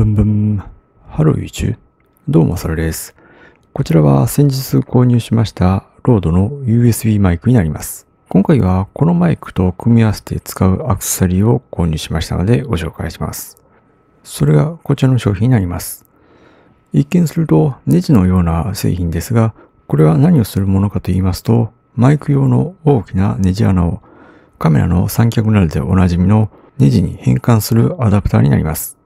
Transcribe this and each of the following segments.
ブンブン。ハローィーチュどうも、それです。こちらは先日購入しましたロードの USB マイクになります。今回はこのマイクと組み合わせて使うアクセサリーを購入しましたのでご紹介します。それがこちらの商品になります。一見するとネジのような製品ですが、これは何をするものかと言いますと、マイク用の大きなネジ穴をカメラの三脚などでおなじみのネジに変換するアダプターになります。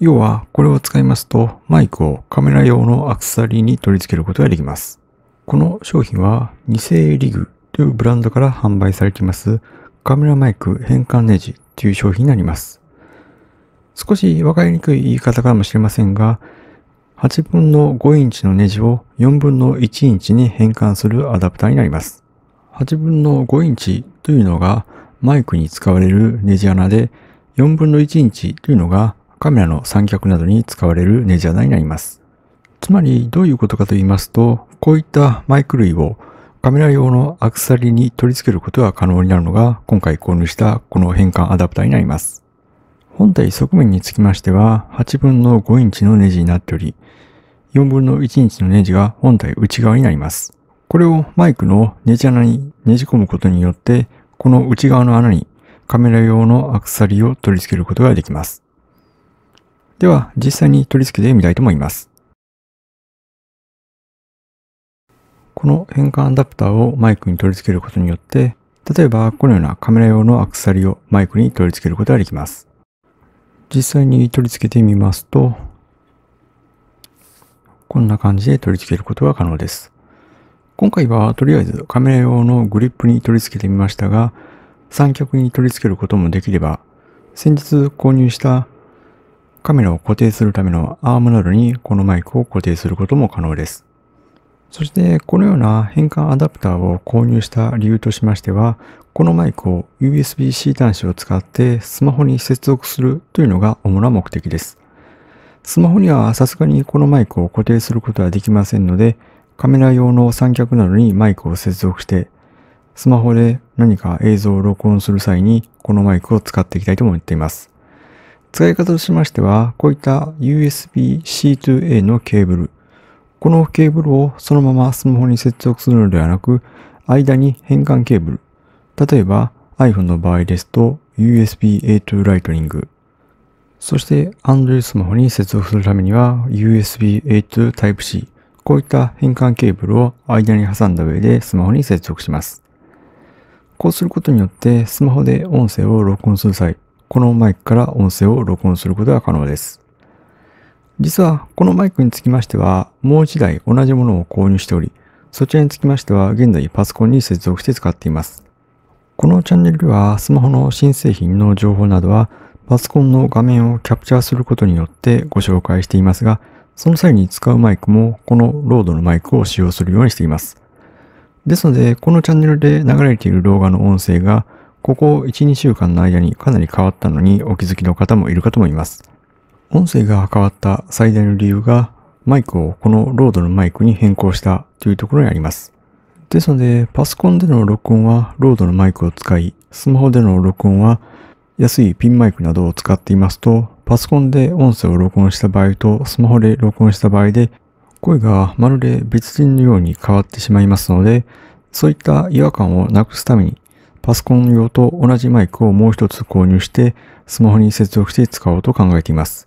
要は、これを使いますと、マイクをカメラ用のアクセサリーに取り付けることができます。この商品は、二世リグというブランドから販売されています、カメラマイク変換ネジという商品になります。少しわかりにくい言い方かもしれませんが、8分の5インチのネジを4分の1インチに変換するアダプターになります。8分の5インチというのがマイクに使われるネジ穴で、4分の1インチというのがカメラの三脚などに使われるネジ穴になります。つまりどういうことかと言いますと、こういったマイク類をカメラ用のアクセサリーに取り付けることが可能になるのが今回購入したこの変換アダプターになります。本体側面につきましては8分の5インチのネジになっており、4分の1インチのネジが本体内側になります。これをマイクのネジ穴にねじ込むことによって、この内側の穴にカメラ用のアクセサリーを取り付けることができます。では、実際に取り付けてみたいと思います。この変換アダプターをマイクに取り付けることによって、例えばこのようなカメラ用のアクセサリーをマイクに取り付けることができます。実際に取り付けてみますと、こんな感じで取り付けることが可能です。今回はとりあえずカメラ用のグリップに取り付けてみましたが、三脚に取り付けることもできれば、先日購入したカメラを固定するためのアームなどにこのマイクを固定することも可能です。そしてこのような変換アダプターを購入した理由としましては、このマイクを USB-C 端子を使ってスマホに接続するというのが主な目的です。スマホにはさすがにこのマイクを固定することはできませんので、カメラ用の三脚などにマイクを接続して、スマホで何か映像を録音する際にこのマイクを使っていきたいと思っています。使い方としましては、こういった USB-C2A のケーブル。このケーブルをそのままスマホに接続するのではなく、間に変換ケーブル。例えば iPhone の場合ですと USB-A 2 Lightning。そして Android スマホに接続するためには USB-A 2 Type-C。こういった変換ケーブルを間に挟んだ上でスマホに接続します。こうすることによってスマホで音声を録音する際、このマイクから音声を録音することが可能です。実はこのマイクにつきましてはもう1台同じものを購入しており、そちらにつきましては現在パソコンに接続して使っています。このチャンネルではスマホの新製品の情報などはパソコンの画面をキャプチャーすることによってご紹介していますが、その際に使うマイクもこのロードのマイクを使用するようにしています。ですので、このチャンネルで流れている動画の音声がここ1、2週間の間にかなり変わったのにお気づきの方もいるかと思います。音声が変わった最大の理由がマイクをこのロードのマイクに変更したというところにあります。ですので、パソコンでの録音はロードのマイクを使い、スマホでの録音は安いピンマイクなどを使っていますと、パソコンで音声を録音した場合とスマホで録音した場合で声がまるで別人のように変わってしまいますので、そういった違和感をなくすためにパソコン用と同じマイクをもう一つ購入して、スマホに接続して使おうと考えています。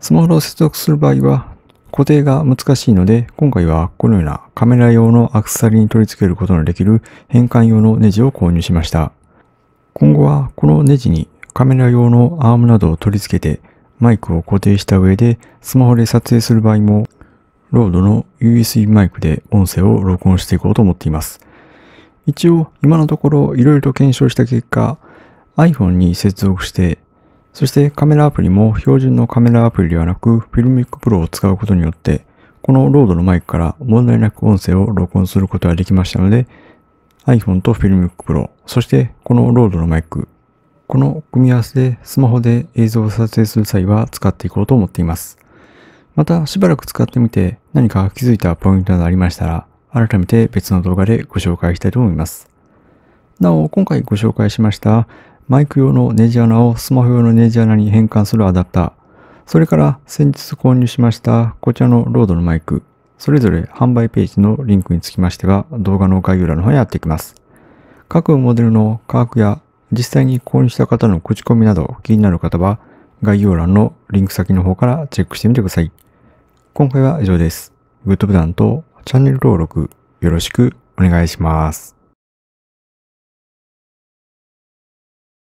スマホを接続する場合は、固定が難しいので、今回はこのようなカメラ用のアクセサリーに取り付けることのできる変換用のネジを購入しました。今後はこのネジにカメラ用のアームなどを取り付けて、マイクを固定した上で、スマホで撮影する場合も、ロードの USB マイクで音声を録音していこうと思っています。一応今のところいろいろと検証した結果 iPhone に接続してそしてカメラアプリも標準のカメラアプリではなく Filmic Pro を使うことによってこのロードのマイクから問題なく音声を録音することができましたので iPhone と Filmic Pro そしてこのロードのマイクこの組み合わせでスマホで映像を撮影する際は使っていこうと思っていますまたしばらく使ってみて何か気づいたポイントなどありましたら改めて別の動画でご紹介したいと思います。なお、今回ご紹介しましたマイク用のネジ穴をスマホ用のネジ穴に変換するアダプター、それから先日購入しましたこちらのロードのマイク、それぞれ販売ページのリンクにつきましては動画の概要欄の方に貼っていきます。各モデルの価格や実際に購入した方の口コミなど気になる方は概要欄のリンク先の方からチェックしてみてください。今回は以上です。グッドボタンとチャンネル登録よろしくお願いします。